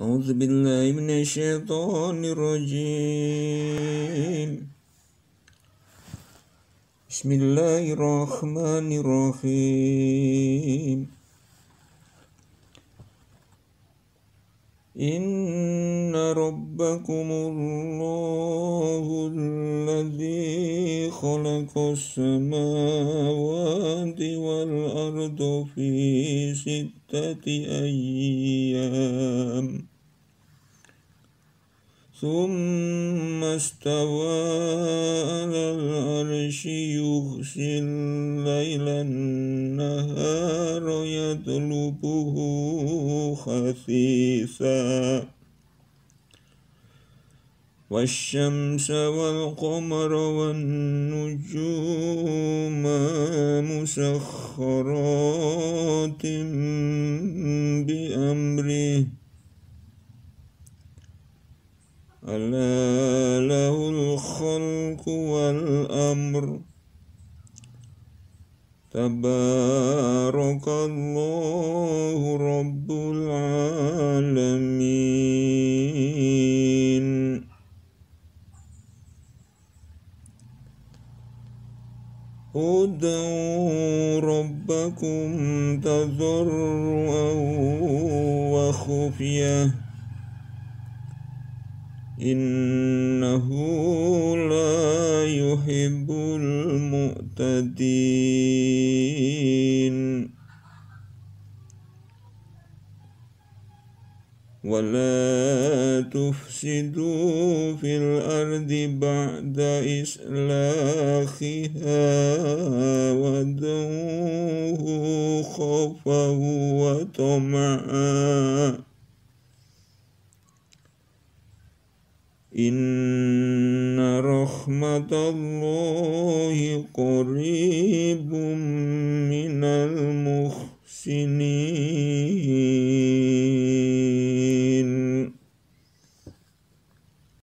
أعوذ بالله من الشيطان الرجيم بسم الله الرحمن الرحيم إن ربكم الله الذي خلق السماوات والأرض في ستة أيام ثم استوى على العرش يغشي الليل النهار يطلبه خفيفا والشمس والقمر والنجوم مسخرات بأمره ألا له الخلق والأمر تبارك الله رب العالمين ادعوا ربكم تضرعا وخفيه إنه لا يحب المعتدين ولا تفسدوا في الأرض بعد إصلاحها ودعوه خوفا وطمعا إن رحمة الله قريب من المحسنين